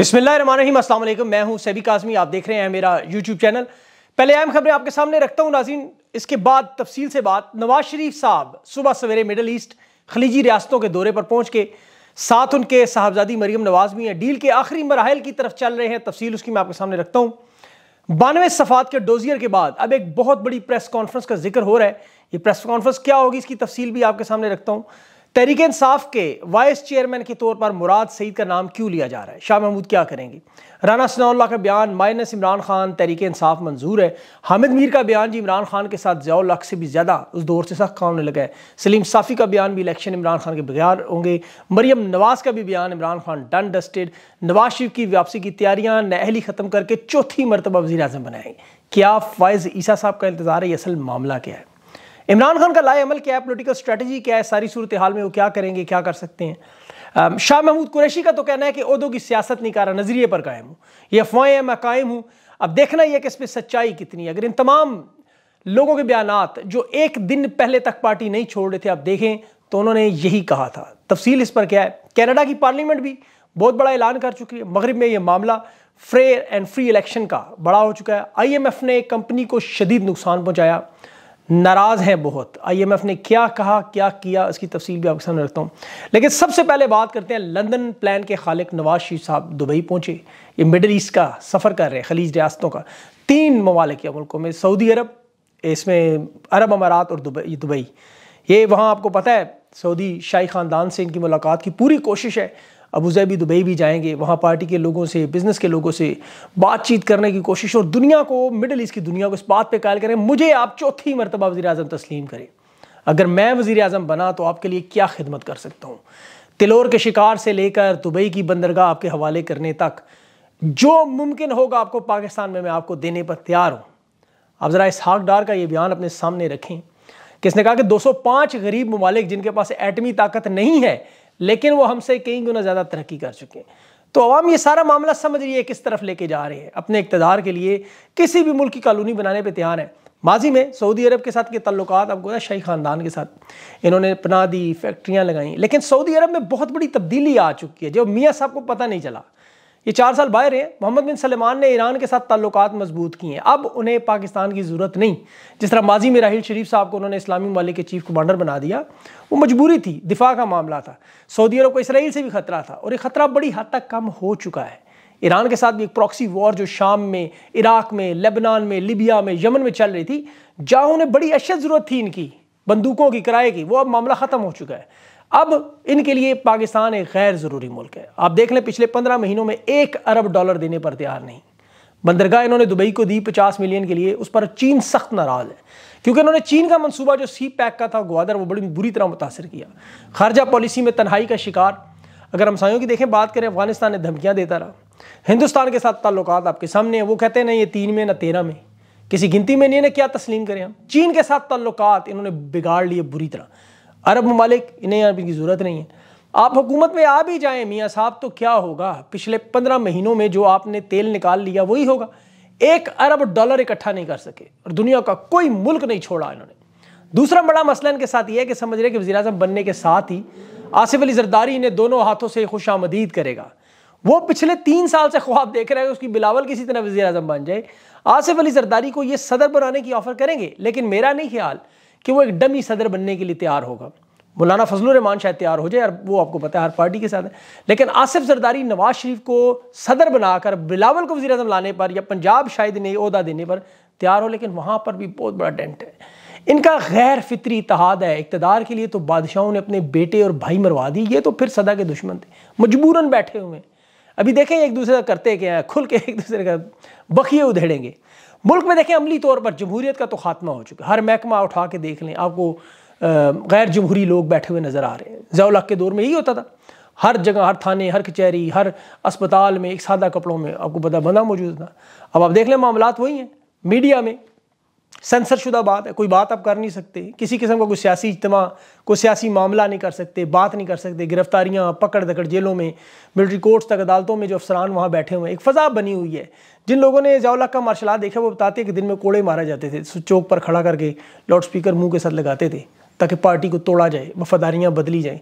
बसमिलकुम मैं हूं सैबी काजमी आप देख रहे हैं मेरा यूट्यूब चैनल पहले अहम खबरें आपके सामने रखता हूं नाजीन इसके बाद तफसील से बात नवाज शरीफ साहब सुबह सवेरे मिडल ईस्ट खलीजी रियासतों के दौरे पर पहुंच के साथ उनके साहबजादी मरियम नवाज भी हैं डील के आखिरी मराहल की तरफ चल रहे हैं तफसील उसकी मैं आपके सामने रखता हूँ बानवे सफात के डोजियर के बाद अब एक बहुत बड़ी प्रेस कॉन्फ्रेंस का जिक्र हो रहा है ये प्रेस कॉन्फ्रेंस क्या होगी इसकी तफसील भी आपके सामने रखता हूँ तहरीक इंसाफ के वाइस चेयरमैन के तौर पर मुराद सईद का नाम क्यों लिया जा रहा है शाह महमूद क्या करेंगे राना सना का बयान माइनस इमरान खान तहरीक इंसाफ मंजूर है हामिद मीर का बयान जी इमरान खान के साथ जयाउल से भी ज़्यादा उस दौर से सख्त काम होने लगा है सलीम साफ़ी का बयान भी इलेक्शन इमरान खान के बगैर होंगे मरियम नवाज़ का भी बयान इमरान खान डन डस्टेड नवाज शरीफ की वापसी की तैयारियाँ नहली ख़त्म करके चौथी मरतबा वजी अजम बनाएंगे क्या फायज़ ईसा साहब का इंतज़ार है असल मामला क्या है इमरान खान का लाए अमल क्या है पोलिटिकल स्ट्रेटजी क्या है सारी सूरत हाल में वो क्या करेंगे क्या कर सकते हैं शाह महमूद कुरैशी का तो कहना है कि उदो की सियासत नहीं कर नज़रिए पर कायम हूँ ये अफवाहें हैं मैं कायम हूँ अब देखना यह कि इसमें सच्चाई कितनी है अगर इन तमाम लोगों के बयान जो एक दिन पहले तक पार्टी नहीं छोड़ रहे थे आप देखें तो उन्होंने यही कहा था तफसील इस पर क्या है कैनेडा की पार्लियामेंट भी बहुत बड़ा ऐलान कर चुकी है मगरब में यह मामला फ्रेयर एंड फ्री इलेक्शन का बड़ा हो चुका है एफ ने एक कंपनी को शदीद नुकसान पहुंचाया नाराज़ हैं बहुत आईएमएफ ने क्या कहा क्या किया इसकी तफसील भी आपके सामने रखता हूँ लेकिन सबसे पहले बात करते हैं लंदन प्लान के खालिक नवाज शरीफ साहब दुबई पहुँचे ये मिडल ईस्ट का सफ़र कर रहे हैं खलीज रियासतों का तीन ममालिक मुल्कों में सऊदी अरब इसमें अरब अमारात और दुबई दुबई ये वहाँ आपको पता है सऊदी शाही ख़ानदान से इनकी मुलाकात की पूरी कोशिश है अबूजैबी दुबई भी जाएंगे वहाँ पार्टी के लोगों से बिज़नेस के लोगों से बातचीत करने की कोशिश और दुनिया को मिडल ईस्ट की दुनिया को इस बात पर कायल करें मुझे आप चौथी मरतबा वजी अजम तस्लीम करें अगर मैं वज़ी अजम बना तो आपके लिए क्या खिदमत कर सकता हूँ तिलोर के शिकार से लेकर दुबई की बंदरगाह आपके हवाले करने तक जो मुमकिन होगा आपको पाकिस्तान में मैं आपको देने पर तैयार हूँ आप ज़रा इस हाक डार का ये बयान अपने सामने रखें किसने कहा कि 205 गरीब ममालिक जिनके पास एटमी ताकत नहीं है लेकिन वो हमसे कई गुना ज़्यादा तरक्की कर चुके हैं तो आवाम ये सारा मामला समझ रही है किस तरफ लेके जा रहे हैं अपने इकतदार के लिए किसी भी मुल्क की कॉलोनी बनाने पर तैयार है माजी में सऊदी अरब के साथ के तल्लक अब गोया शाही ख़ानदान के साथ इन्होंने पना दी फैक्ट्रियाँ लगाईं लेकिन सऊदी अरब में बहुत बड़ी तब्दीली आ चुकी है जो मियाँ साहब को पता नहीं चला ये चार साल बाहर हैं मोहम्मद बिन सलमान ने ईरान के साथ ताल्लुक मजबूत किए हैं अब उन्हें पाकिस्तान की ज़रूरत नहीं जिस तरह माजी में राहल शरीफ साहब को उन्होंने इस्लामी ममालिक के चीफ कमांडर बना दिया वो मजबूरी थी दिफा का मामला था सऊदी अरब को इसराइल से भी खतरा था और ये ख़तरा बड़ी हद तक कम हो चुका है ईरान के साथ भी एक प्रॉक्सी वॉर जो शाम में इराक में लेबनान में लिबिया में यमन में चल रही थी जहाँ उन्हें बड़ी अशद ज़रूरत थी इनकी बंदूकों की किराए की वो अब मामला ख़त्म हो चुका है अब इनके लिए पाकिस्तान एक गैर ज़रूरी मुल्क है आप देख लें पिछले पंद्रह महीनों में एक अरब डॉलर देने पर तैयार नहीं बंदरगाह इन्होंने दुबई को दी पचास मिलियन के लिए उस पर चीन सख्त नाराज है क्योंकि इन्होंने चीन का मंसूबा जो सी पैक का था ग्वादर वो बड़ी बुरी तरह मुतासर किया खारजा पॉलिसी में तनहाई का शिकार अगर हमसायों की देखें बात करें अफगानिस्तान ने धमकियां देता रहा हिंदुस्तान के साथ ताल्लुक आपके सामने हैं वो कहते हैं ना ये तीन में ना तेरह में किसी गिनती में नहीं ना क्या तस्लीम करें हम चीन के साथ ताल्लुक इन्होंने बिगाड़ लिए बुरी तरह अरब ममालिक इन्हें यहाँ की ज़रूरत नहीं है आप हुकूमत में आ भी जाएं मियाँ साहब तो क्या होगा पिछले पंद्रह महीनों में जो आपने तेल निकाल लिया वही होगा एक अरब डॉलर इकट्ठा नहीं कर सके और दुनिया का कोई मुल्क नहीं छोड़ा इन्होंने दूसरा बड़ा मसला इनके साथ यह है कि समझ रहे कि वजी अजम बनने के साथ ही आसिफ अली जरदारी इन्हें दोनों हाथों से खुश आमदीद करेगा वो पिछले तीन साल से ख्वाब देख रहे हैं उसकी बिलावल किसी तरह वजी अजम बन जाए आसिफ अली जरदारी को ये सदर बनाने की ऑफर करेंगे लेकिन मेरा नहीं ख्याल कि वो एक डमी सदर बनने के लिए तैयार होगा मौलाना फजल रहमान शायद तैयार हो जाए यार वो आपको पता है हर पार्टी के साथ है लेकिन आसिफ जरदारी नवाज शरीफ को सदर बनाकर बिलावल को वजी अजम लाने पर या पंजाब शायद नहीं अहदा देने पर तैयार हो लेकिन वहाँ पर भी बहुत बड़ा डेंट है इनका गैर फितरी इतहाद है इकतदार के लिए तो बादशाहों ने अपने बेटे और भाई मरवा दी ये तो फिर सदा के दुश्मन थे मजबूरन बैठे हुए हैं अभी देखें एक दूसरे का करते क्या है खुल के एक दूसरे का बखिए उधेड़ेंगे मुल्क में देखें अमली तौर पर जमहूरीत का तो खात्मा हो चुका है हर महकमा उठा के देख लें आपको गैर जमहूरी लोग बैठे हुए नज़र आ रहे हैं जयालक के दौर में यही होता था हर जगह हर थाने हर कचहरी हर अस्पताल में एक सादा कपड़ों में आपको बदा बंदा मौजूद था अब आप देख लें मामला वही हैं मीडिया में सेंसरशुदा बात है कोई बात आप कर नहीं सकते किसी किस्म का कोई सियासी इज्तम कोई सियासी मामला नहीं कर सकते बात नहीं कर सकते गिरफ्तारियाँ पकड़ दकड़ जेलों में मिलिट्री कोर्ट्स तक अदालतों में जो अफसरान वहाँ बैठे हुए हैं एक फ़जा बनी हुई है जिन लोगों ने जयाला का मार्शल आर्ट देखा वो बताते हैं कि दिन में कोड़े मारे जाते थे चौक पर खड़ा करके लाउड स्पीकर मुँह के साथ लगाते थे ताकि पार्टी को तोड़ा जाए वफादारियाँ बदली जाएँ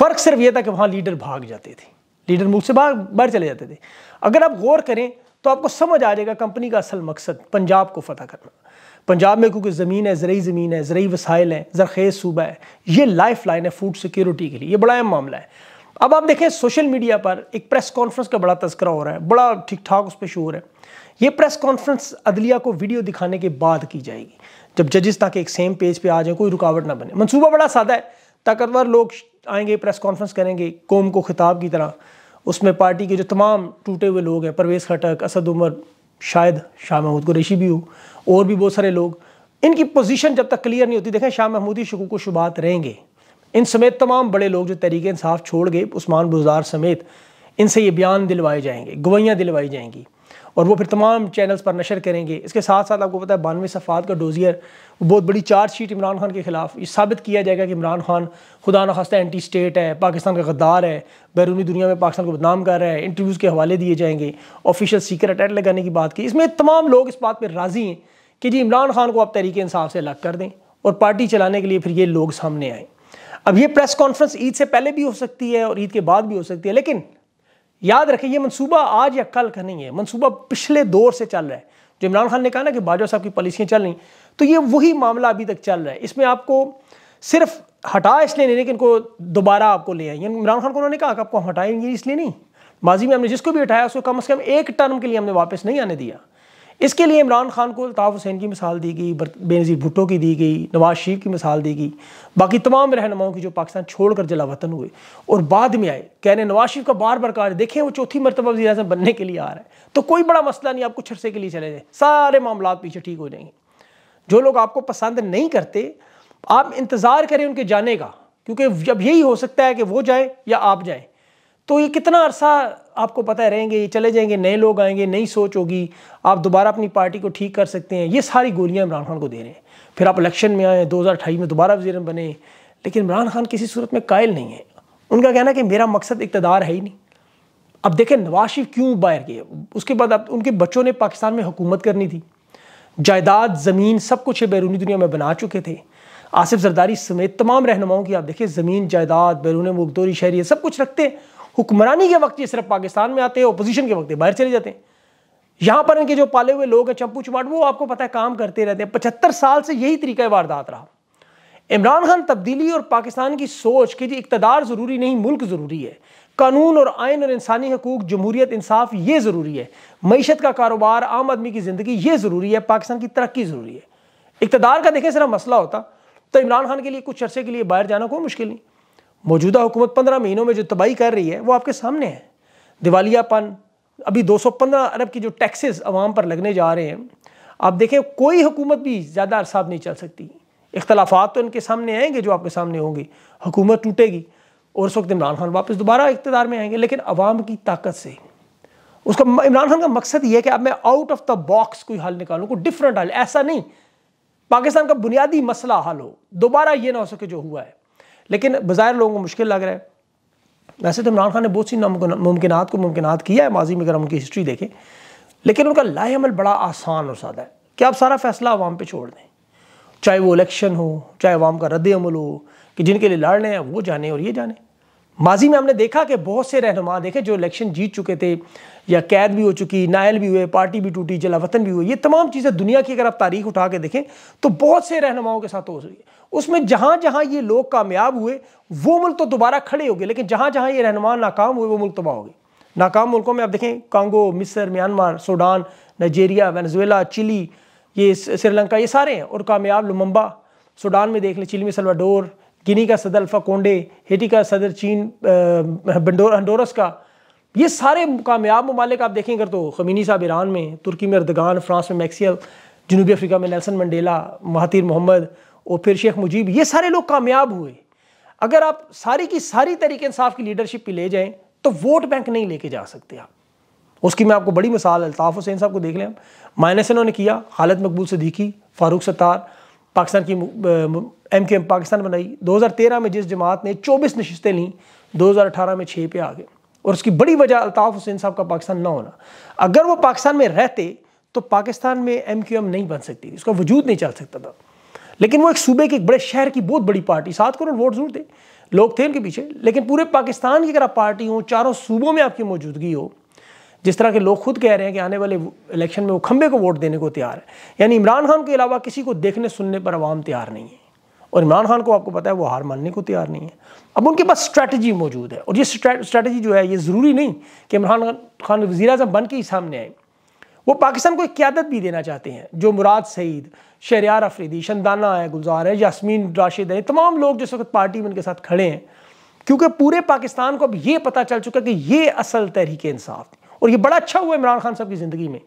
फ़र्क सिर्फ यह था कि वहाँ लीडर भाग जाते थे लीडर मुल्क से बाहर बाहर चले जाते थे अगर आप गौर करें तो आपको समझ आ जाएगा कंपनी का असल मकसद पंजाब को फतह करना पंजाब में क्योंकि ज़मीन है ज़रूरी ज़मीन है ज़रूरी वसाइल हैं ज़रखेज़ सूबा है ये लाइफ लाइन है फूड सिक्योरिटी के लिए ये बड़ा अहम मामला है अब आप देखें सोशल मीडिया पर एक प्रेस कॉन्फ्रेंस का बड़ा तस्करा हो रहा है बड़ा ठीक ठाक उस पर शोर है ये प्रेस कॉन्फ्रेंस अदलिया को वीडियो दिखाने के बाद की जाएगी जब जजेस ताकि एक सेम पेज पर आ जाए कोई रुकावट ना बने मनसूबा बड़ा सादा है ताकतवर लोग आएंगे प्रेस कॉन्फ्रेंस करेंगे कौम को खिताब की तरह उसमें पार्टी के जो तमाम टूटे हुए लोग हैं परवेज़ खटक असद उमर शायद शाह महमूद कुरेशी भी हो और भी बहुत सारे लोग इनकी पोजीशन जब तक क्लियर नहीं होती देखें शाह महमूदी शकूक शुबात रहेंगे इन समेत तमाम बड़े लोग जो तरीके इंसाफ छोड़ गए उस्मान बुजार समेत इनसे ये बयान दिलवाए जाएंगे गवाहियाँ दिलवाई जाएंगी और वो फिर तमाम चैनल्स पर नशर करेंगे इसके साथ साथ आपको पता है बानवे सफ़ात का डोजियर बहुत बड़ी चार्जशीट इमरान खान के खिलाफ ये साबित किया जाएगा कि इमरान खान खुदा नखास्ता एंटी स्टेट है पाकिस्तान का गद्दार है बैरूनी दुनिया में पाकिस्तान को बदनाम कर रहा है इंटरव्यूज़ के हवाले दिए जाएंगे ऑफिशियल सीक्रेट अटैक लगाने की बात की इसमें तमाम लोग इस बात पर राज़ी हैं कि जी इमरान खान को आप तरीके इंसाफ से अलग कर दें और पार्टी चलाने के लिए फिर ये लोग सामने आए अब ये प्रेस कॉन्फ्रेंस ईद से पहले भी हो सकती है और ईद के बाद भी हो सकती है लेकिन याद रखें ये मनसूबा आज या कल का नहीं है मनसूबा पिछले दौर से चल रहा है जो इमरान खान ने कहा ना कि बाजवा साहब की पॉलिसियाँ चल रही तो ये वही मामला अभी तक चल रहा है इसमें आपको सिर्फ हटा इसलिए नहीं लेकिन इनको दोबारा आपको ले आए इमरान खान को उन्होंने कहा कि आपको हम हटाएंगे इसलिए नहीं माजी में हमने जिसको भी हटाया उसको कम अज़ कम एक टर्म के लिए हमने वापस नहीं आने दिया इसके लिए इमरान खान को अल्ताफ़ हुसैन की मिसाल दी गई बेनज़ीर भुट्टो की दी गई नवाज शरीफ की मिसाल दी गई बाकी तमाम रहनुमाओं की जो पाकिस्तान छोड़ कर जला वतन हुए और बाद में आए कहने नवाज शरीफ का बार बार कहा देखें वो चौथी मरतबा वजी अजम बनने के लिए आ रहा है तो कोई बड़ा मसला नहीं आप कुछ अरसे के लिए चले जाएँ सारे मामला पीछे ठीक हो जाएंगे जो लोग आपको पसंद नहीं करते आप इंतज़ार करें उनके जाने का क्योंकि जब यही हो सकता है कि वो जाएँ या आप जाएँ तो ये कितना अरसा आपको पता है रहेंगे चले जाएंगे नए लोग आएंगे नई सोच होगी आप दोबारा अपनी पार्टी को ठीक कर सकते हैं ये सारी गोलियाँ इमरान खान को दे रहे हैं फिर आप इलेक्शन में आएँ दो में दोबारा वजी बने लेकिन इमरान खान किसी सूरत में कायल नहीं है उनका कहना है कि मेरा मकसद इकतदार है ही नहीं अब देखें नवाज शरीफ क्यों बाहर गए उसके बाद अब उनके बच्चों ने पाकिस्तान में हुकूमत करनी थी जायदाद ज़मीन सब कुछ बैरूनी दुनिया में बना चुके थे आसिफ जरदारी समेत तमाम रहनुमाओं की आप देखें ज़मीन जायदाद बैरून मुखदोरी शहरी सब कुछ रखते हुक्मरानी के वक्त ये सिर्फ पाकिस्तान में आते हैं अपोजिशन के वक्त बाहर चले जाते हैं यहाँ पर इनके जो पाले हुए लोग हैं चंपू चुमाट वो आपको पता है काम करते रहते हैं पचहत्तर साल से यही तरीका वारदात रहा इमरान खान तब्दीली और पाकिस्तान की सोच कि जी इकतदार ज़रूरी नहीं मुल्क ज़रूरी है कानून और आयन और इंसानी हकूक जमहूरियत इंसाफ ये ज़रूरी है मीशत का कारोबार आम आदमी की ज़िंदगी ये ज़रूरी है पाकिस्तान की तरक्की ज़रूरी है इकतदार का देखें सिर्फ मसला होता तो इमरान खान के लिए कुछ अरसे के लिए बाहर जाना कोई मुश्किल नहीं मौजूदा हुकूमत पंद्रह महीनों में जो तबाही कर रही है वो आपके सामने है दिवालियापन अभी 215 अरब की जो टैक्सेस अवाम पर लगने जा रहे हैं आप देखें कोई हुकूमत भी ज़्यादा अरसाब नहीं चल सकती इख्तलाफात तो इनके सामने आएंगे जो आपके सामने होंगे हुकूमत टूटेगी और उस वक्त इमरान खान वापस दोबारा इकतदार में आएंगे लेकिन अवाम की ताकत से उसका इमरान खान का मकसद ये है कि अब मैं आउट ऑफ द बॉक्स कोई हल निकालूँ कोई डिफरेंट हल ऐसा नहीं पाकिस्तान का बुनियादी मसला हल हो दोबारा ये ना हो सके जो हुआ है लेकिन बाज़ाहिर लोगों को मुश्किल लग रहा है वैसे तो इमरान खान ने बहुत सी मुमकिन को मुमकिन किया है माजी में अगर हम उनकी हिस्ट्री देखें लेकिन उनका लाहेमल बड़ा आसान और सादा है कि आप सारा फैसला आवाम पर छोड़ दें चाहे वो इलेक्शन हो चाहे आवाम का रद्द अमल हो कि जिनके लिए लड़ रहे हैं वो जाने और ये जाने माजी में हमने देखा कि बहुत से रहनुमा देखे जो इलेक्शन जीत चुके थे या कैद भी हो चुकी नायल भी हुए पार्टी भी टूटी जला वतन भी हुए ये तमाम चीज़ें दुनिया की अगर आप तारीख उठा के देखें तो बहुत से रहनुमाओं के साथ हो रही है उसमें जहाँ जहाँ ये लोग कामयाब हुए वो मुल्क तो दोबारा खड़े हो गए लेकिन जहाँ जहाँ ये रहनुमा नाकाम हुए वो मुल्क तबाह हो गए नाकाम मुल्कों में आप देखें कांगो मिस्र Myanmar Sudan Nigeria Venezuela Chile ये श्रीलंका ये सारे हैं और कामयाब लुम्बा सूडान में देख लें चिली में सलवाडोर गिनी का सदर अल्फा कोंडे हेटी का सदर चीन हंडोरस का ये सारे कामयाब ममालिक आप देखें अगर तो खमीनी साहब ईरान में तुर्की में अर्दगान फ्रांस में मैक्सियल जनूबी अफ्रीका में नेल्सन मंडेला महातिर मोहम्मद और फिर शेख मुजीब ये सारे लोग कामयाब हुए अगर आप सारी की सारी तरीके इंसाफ की लीडरशिप पर ले जाएँ तो वोट बैंक नहीं लेके जा सकते आप उसकी मैं आपको बड़ी मिसाल अल्ताफ़ हुसैन साहब को देख लें माइनस इन्होंने किया हालत मकबूल सदीकी फ़ारूक सत्तार पाकिस्तान की एम के एम पाकिस्तान बनाई 2013 में जिस जमात ने 24 नशस्तें लीं 2018 में छः पे आ गए और उसकी बड़ी वजह अल्ताफ़ हुसैन साहब का पाकिस्तान ना होना अगर वो पाकिस्तान में रहते तो पाकिस्तान में एम क्यू एम नहीं बन सकती उसका वजूद नहीं चल सकता था लेकिन वो एक सूबे के एक बड़े शहर की बहुत बड़ी पार्टी सात करोड़ वोट जरूर थे लोग थे उनके पीछे लेकिन पूरे पाकिस्तान की अगर आप पार्टी हो चारों सूबों में आपकी मौजूदगी हो जिस तरह के लोग खुद कह रहे हैं कि आने वाले इलेक्शन में वो खंबे को वोट देने को तैयार है यानी इमरान खान के अलावा किसी को देखने सुनने पर आवाम तैयार नहीं है और इमरान खान को आपको पता है वो हार मानने को तैयार नहीं है अब उनके पास स्ट्रैटेजी मौजूद है और ये स्ट्रैटेजी जो है ये ज़रूरी नहीं कि इमरान खान वजी अजम बन के ही सामने आए वो पाकिस्तान को एक क्यादत भी देना चाहते हैं जो मुराद सईद शहरियार अफरीदी शंदाना है गुलजार है यासमीन राशिद है तमाम लोग जिस वक्त पार्टी में उनके साथ खड़े हैं क्योंकि पूरे पाकिस्तान को अब ये पता चल चुका है कि ये असल तहरीक इंसाफ और ये बड़ा अच्छा हुआ इमरान खान साहब की ज़िंदगी में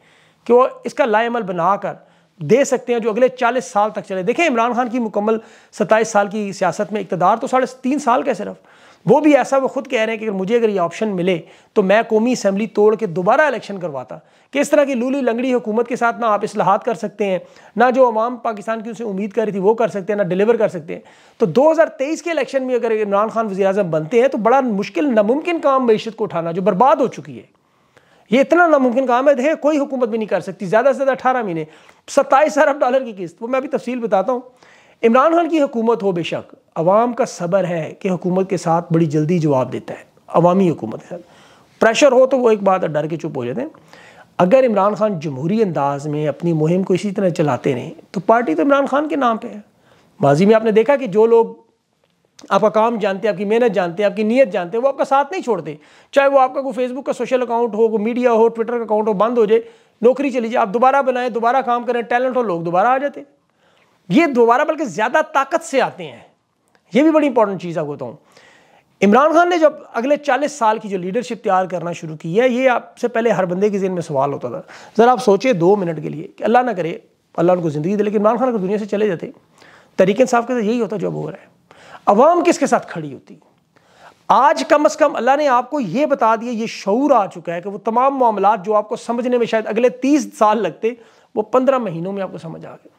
कि वो इसका लाएमल बनाकर दे सकते हैं जो अगले 40 साल तक चले देखें इमरान खान की मुकम्मल 27 साल की सियासत में इकतदार तो साढ़े तीन साल का सिर्फ वो भी ऐसा वो खुद कह रहे हैं कि अगर मुझे अगर ये ऑप्शन मिले तो मैं कौमी असम्बली तोड़ के दोबारा इलेक्शन करवाता कि इस तरह की लूली लंगड़ी हुकूमत के साथ ना आप असलाहत कर सकते हैं ना जो अवाम पाकिस्तान की उनसे उम्मीद कर रही थी वो कर सकते हैं ना डिलीवर कर सकते हैं तो 2023 के इलेक्शन में अगर इमरान खान वजी बनते हैं तो बड़ा मुश्किल नामुमकिन काम मीशत को उठाना जो बर्बाद हो चुकी है ये इतना नामुमकिन काम है देखिए कोई हुकूमत भी नहीं कर सकती ज़्यादा से ज़्यादा अठारह महीने सत्ताईस अरब डॉलर की किस्त वो मैं अभी तफसील बताता हूँ इमरान खान की हुकूमत हो बेशक अवाम का सबर है कि हुकूमत के साथ बड़ी जल्दी जवाब देता है अवामी हुकूमत के साथ प्रेशर हो तो वो एक बात डर के चुप हो जाते हैं अगर इमरान खान जमहूरी अंदाज में अपनी मुहिम को इसी तरह चलाते रहें तो पार्टी तो इमरान खान के नाम पर है माजी में आपने देखा कि जो लोग आपका काम जानते हैं आपकी मेहनत जानते हैं आपकी नीयत जानते हैं वो आपका साथ नहीं छोड़ते चाहे वो आपका कोई फेसबुक का सोशल अकाउंट हो कोई मीडिया हो ट्विटर का अकाउंट हो बंद हो जाए नौकरी चली जाए आप दोबारा बनाएं दोबारा काम करें टैलेंट हो लोग दोबारा आ जाते ये दोबारा बल्कि ज़्यादा ताकत से आते हैं ये भी बड़ी इंपॉर्टेंट चीज़ आपको बताऊँ इमरान खान ने जब अगले चालीस साल की जो लीडरशिप तैयार करना शुरू की है ये आपसे पहले हर बंदे के जहन में सवाल होता था ज़रा आप सोचे दो मिनट के लिए कि अल्लाह ना करे अल्लाह उनको ज़िंदगी दे लेकिन इमरान खान अगर दुनिया से चले जाते तरीके साहब के साथ यही होता जो अब हो रहा है अवाम किसके साथ खड़ी होती आज कम अज़ कम अल्लाह ने आपको यह बता दिया ये शूर आ चुका है कि वह तमाम मामला जो आपको समझने में शायद अगले तीस साल लगते वो पंद्रह महीनों में आपको समझ आ गया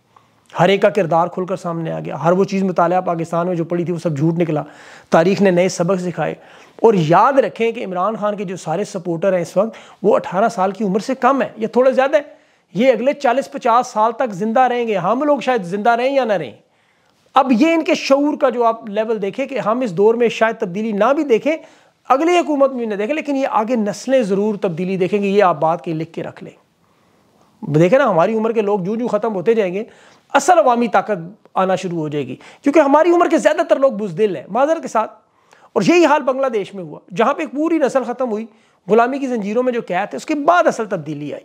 हर एक का किरदार खुलकर सामने आ गया हर वो चीज़ मुताल पाकिस्तान में जो पड़ी थी वो सब झूठ निकला तारीख ने नए सबक सिखाए और याद रखें कि इमरान खान के जो सारे सपोर्टर हैं इस वक्त वो अठारह साल की उम्र से कम है या थोड़े ज़्यादा है ये अगले चालीस पचास साल तक ज़िंदा रहेंगे हम लोग शायद ज़िंदा रहें या ना रहें अब ये इनके शूर का जो आप लेवल देखें कि हम इस दौर में शायद तब्दीली ना भी देखें अगली हुकूमत में ना देखें लेकिन ये आगे नस्लें ज़रूर तब्दीली देखेंगे ये आप बात के लिख के रख लें देखें ना हमारी उम्र के लोग जू जू ख़त्म होते जाएंगे असल अवामी ताकत आना शुरू हो जाएगी क्योंकि हमारी उम्र के ज़्यादातर लोग बुजदिल हैं माजर के साथ और यही हाल बांग्लादेश में हुआ जहाँ पर एक पूरी नस्ल ख़त्म हुई गुलामी की जंजीरों में जो कैद है उसके बाद असल तब्दीली आई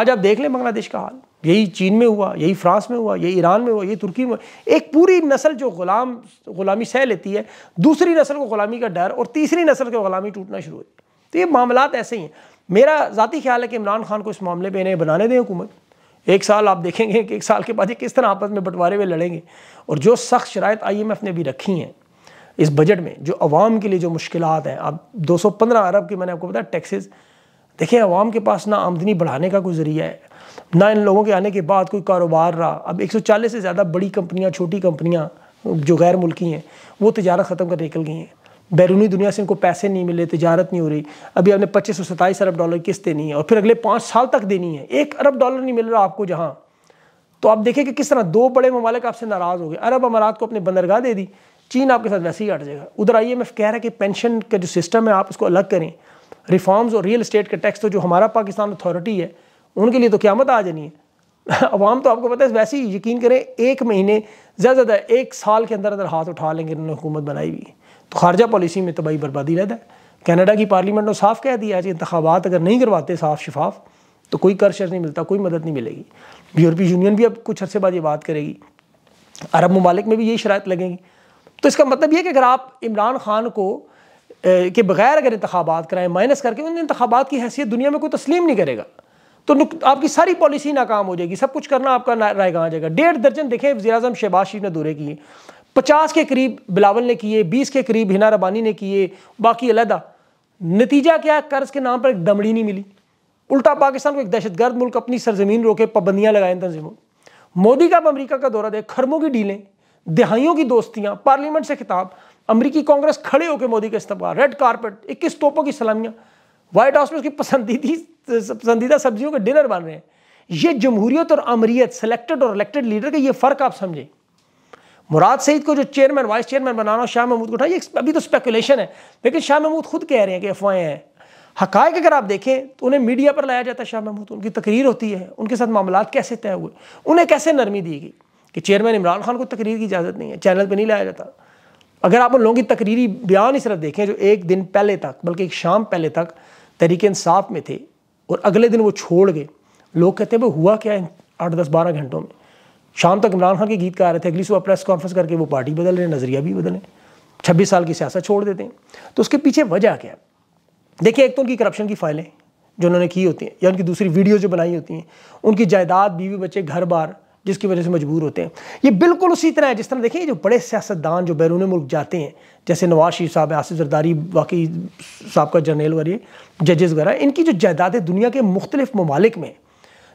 आज आप देख लें बांग्लादेश का हाल यही चीन में हुआ यही फ्रांस में हुआ यही ईरान में हुआ यही तुर्की में हुआ एक पूरी नस्ल जो गुलाम गुलामी सह लेती है दूसरी नस्ल को गुलामी का डर और तीसरी नस्ल को गुलामी टूटना शुरू होती है तो ये मामला ऐसे ही हैं मेरा ज़ाती ख्याल है कि इमरान खान को इस मामले पर इन्हें बनाने दें हुकूमत एक साल आप देखेंगे कि एक साल के बाद ये किस तरह आपस में बंटवारे हुए लड़ेंगे और जो सख्त शरात आई एम एफ़ ने भी रखी हैं इस बजट में जो आवाम के लिए जो मुश्किल हैं आप दो सौ पंद्रह अरब की मैंने आपको बताया टैक्सेस देखिए अवाम के पास ना आमदनी बढ़ाने का कोई ज़रिया है ना इन लोगों के आने के बाद कोई कारोबार रहा अब 140 से ज़्यादा बड़ी कंपनियां छोटी कंपनियां जो गैर मुल्की हैं वो तजारत ख़त्म कर निकल गई हैं बैरूनी दुनिया से इनको पैसे नहीं मिले तजारत नहीं हो रही अभी आपने पच्चीस सौ सताईस अरब डॉलर किस्त देनी है और फिर अगले पाँच साल तक देनी है एक अरब डॉलर नहीं मिल रहा आपको जहाँ तो आप देखें कि किस तरह दो बड़े ममालिक आपसे नाराज़ हो गए अरब अमारात को अपने बंदरगाह दे दी चीन आपके साथ वैसे ही हट जाएगा उधर आई एम एफ कह रहा है कि पेंशन का जो सिस्टम है आप उसको अलग करें रिफॉर्म्स और रियल इस्टेट का टैक्स तो जो हमारा पाकिस्तान अथॉरिटी है उनके लिए तो क्यामत आ जानी है अवाम तो आपको पता है वैसे ही यकीन करें एक महीने ज़्यादा ज़्यादा एक साल के अंदर अंदर हाथ उठा लेंगे इन्होंने हुकूमत बनाई हुई तो खारजा पॉलिसी में तबाही तो बर्बादी रहता है कनाडा की पार्लियामेंट ने साफ कह दिया आज इंतबात अगर नहीं करवाते साफ शफाफ तो कोई कर शर नहीं मिलता कोई मदद नहीं मिलेगी यूरोपीय यूनियन भी अब कुछ अर्से बाद ये बात करेगी अरब ममालिक में भी यही शरात लगेंगी तो इसका मतलब ये कि अगर आप इमरान खान को के बगैर अगर इंतबात कराएं माइनस करके उन इंतबात की हैसियत दुनिया में कोई तस्लीम नहीं करेगा तो आपकी सारी पॉलिसी नाकाम हो जाएगी सब कुछ करना आपका रायगा आ जाएगा डेढ़ दर्जन देखें वजी अजम शहबाज शरीफ ने दौरे किए पचास के करीब बिलावल ने किए बीस के करीब हिना रबानी ने किए बाकी अलहदा नतीजा क्या है कर्ज के नाम पर एक दमड़ी नहीं मिली उल्टा पाकिस्तान को एक दहशत गर्द मुल्क अपनी सरजमीन रोके पाबंदियाँ लगाए तंजीमों मोदी का अब अमरीका का दौरा दे खरमों की डीलें दिहाइयों की दोस्तियाँ पार्लियामेंट से खिताब अमरीकी कांग्रेस खड़े होकर मोदी का इस्तेमाल रेड कारपेट इक्कीस तोपों की सलामियाँ व्हाइट हाउस में उसकी पसंदीदी पसंदीदा सब्जियों के डिनर बन रहे हैं ये जमहूरियत और अमरीत सेलेक्टेड और इलेक्टेड लीडर का ये फ़र्क आप समझें मुराद सईद को जो चेयरमैन वाइस चेयरमैन बनाना शाह महमूद को उठा ये अभी तो स्पेकुलेशन है लेकिन शाह महमूद खुद कह रहे हैं कि अफवाहें हैं हकायक अगर आप देखें तो उन्हें मीडिया पर लाया जाता है शाह महमूद उनकी तकरीर होती है उनके साथ मामला कैसे तय हुए उन्हें कैसे नरमी दी गई कि चेयरमैन इमरान खान को तकरीर की इजाज़त नहीं है चैनल पर नहीं लाया जाता अगर आप उन लोगों की तकरीरी बयान इस तरह देखें जो एक दिन पहले तक बल्कि एक शाम पहले तक तरीके इंसाफ में थे और अगले दिन वो छोड़ गए लोग कहते हैं भाई हुआ क्या है आठ दस बारह घंटों में शाम तक इमरान खान के गीत गा रहे थे अगली सुबह प्रेस कॉन्फ्रेंस करके वो पार्टी बदल रहे नज़रिया भी बदलें छब्बीस साल की सियासत छोड़ देते हैं तो उसके पीछे वजह क्या है देखिए एक तो उनकी करप्शन की फाइलें जो उन्होंने की होती हैं या उनकी दूसरी वीडियो जो बनाई होती हैं उनकी जायदाद बीवी बच्चे घर बार जिसकी वजह से मजबूर होते हैं ये बिल्कुल उसी तरह है जिस तरह देखिए जो बड़े सियासतदान जो बैरून मुल्क जाते हैं जैसे नवाज शरीफ साहब आसिफ जरदारी वाकई साहब का जर्नेल वगैरह जजेस वगैरह इनकी जो जायदादें दुनिया के मुख्तलिफ ममालिक में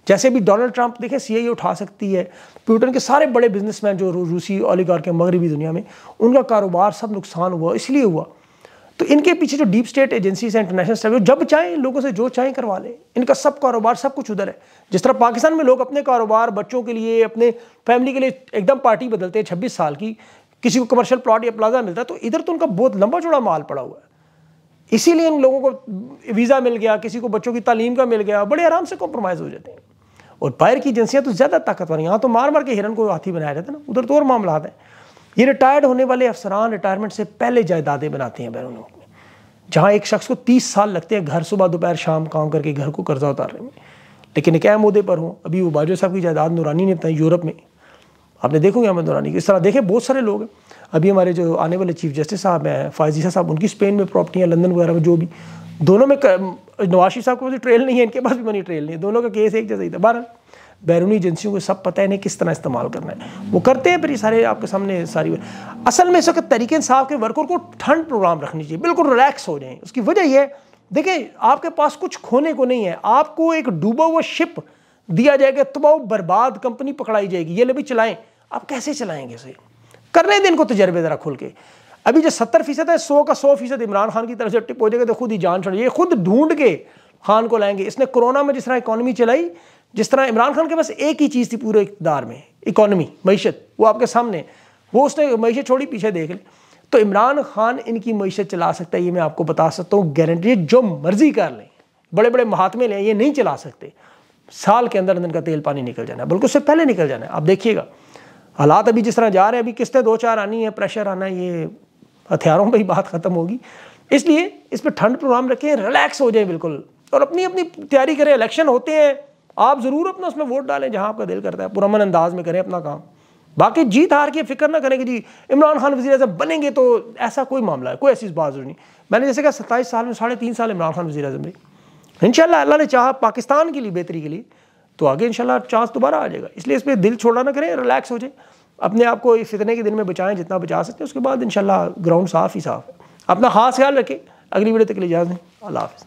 जैसे भी डोनाल्ड ट्रंप देखें सी आई उठा सकती है प्यूटन के सारे बड़े बिजनेसमैन जो रूसी ओलीगार के मगरबी दुनिया में उनका कारोबार सब नुकसान हुआ इसलिए हुआ तो इनके पीछे जो डीप स्टेट एजेंसीज हैं इंटरनेशनल स्टेट जब चाहें लोगों से जो चाहें करवा लें इनका सब कारोबार सब कुछ उधर है जिस तरह पाकिस्तान में लोग अपने कारोबार बच्चों के लिए अपने फैमिली के लिए एकदम पार्टी बदलते हैं छब्बीस साल की किसी को कमर्शियल प्लॉट या प्लाजा मिलता है तो इधर तो उनका बहुत लंबा चौड़ा माल पड़ा हुआ है इसीलिए इन लोगों को वीज़ा मिल गया किसी को बच्चों की तालीम का मिल गया बड़े आराम से कॉम्प्रोमाइज़ हो जाते हैं और बाहर की एजेंसियाँ तो ज़्यादा ताकतवर यहाँ तो मार मार के हिरन को हाथी बनाया जाता है ना उधर तो और मामला है ये रिटायर्ड होने वाले अफसरान रिटायरमेंट से पहले जायदादें बनाते हैं बैरून मुल्क में जहाँ एक शख्स को तीस साल लगते हैं घर सुबह दोपहर शाम काम करके घर को कर्जा उतारने में लेकिन एक अहम पर हूँ अभी वो बाजवा साहब की जायदाद नूरानी ने बताई यूरोप में आपने देखोगे अहमद नूरानी की इस तरह देखें बहुत सारे लोग हैं अभी हमारे जो आने वाले चीफ जस्टिस साहब हैं फायजीसा साहब उनकी स्पेन में प्रॉपर्टी है लंदन वगैरह में जो भी दोनों में नवाशी साहब को ट्रेल नहीं है इनके पास भी मनी ट्रेल नहीं है दोनों का केस एक जैसा ही था बारह बैरूनी एजेंसियों को सब पता है इन्हें किस तरह इस्तेमाल करना है वो करते हैं फिर सारे आपके सामने सारी असल में इस वक्त तरीके साहब के वर्कर को ठंड प्रोग्राम रखनी चाहिए बिल्कुल रिलैक्स हो जाए उसकी वजह यह देखिए आपके पास कुछ खोने को नहीं है आपको एक डूबा हुआ शिप दिया जाएगा तो बर्बाद कंपनी पकड़ाई जाएगी ये ले भी चलाएं आप कैसे चलाएंगे इसे करने दें इनको तजर्बे ज़रा खुल के अभी जो सत्तर फीसद है सौ का सौ फीसद इमरान खान की तरफ से टिप हो जाएगा तो खुद ही जान छोड़ ये खुद ढूंढ के खान को लाएंगे इसने कोरोना में जिस तरह इकोनॉमी चलाई जिस तरह इमरान खान के पास एक ही चीज़ थी पूरे इकदार में इकॉनमी मीशत वो आपके सामने वो उसने मीशत छोड़ी पीछे देख ली तो इमरान खान इनकी मीशत चला सकता है ये मैं आपको बता सकता हूँ गारंटी जो मर्जी कर लें बड़े बड़े महात्मे लें ये नहीं चला सकते साल के अंदर अंदर का तेल पानी निकल जाना है बल्कि उससे पहले निकल जाना है आप देखिएगा हालात अभी जिस तरह जा रहे हैं अभी किस्तें दो चार आनी है प्रेशर आना ये हथियारों पर ही बात ख़त्म होगी इसलिए इस पर ठंड प्रोग्राम रखें रिलैक्स हो जाए बिल्कुल और अपनी अपनी तैयारी करें इलेक्शन होते हैं आप ज़रूर अपना उसमें वोट डालें जहाँ आपका दिल करता है पुरमन अंदाज में करें अपना काम बाकी जीत हार की फिक्र ना करें कि जी इमरान खान वजी अजम बनेंगे तो ऐसा कोई मामला है कोई ऐसी बात जरूरी नहीं मैंने जैसे कहा सत्ताईस साल में साढ़े तीन साल इमरान खान वजी अजम रही इन अल्लाह ने चाह पाकिस्तान के लिए बेहतरी के लिए तो आगे शाला चांस दोबारा आ जाएगा इसलिए इस पर दिल छोड़ा ना करें रिलैक्स हो जाए अपने आप को फितने के दिन में बचाएं जितना बचा सकते हैं उसके बाद शाला ग्राउंड साफ ही साफ है अपना खास ख्याल रखें अगली वीडियो तक के लिए अल्लाह हाफ़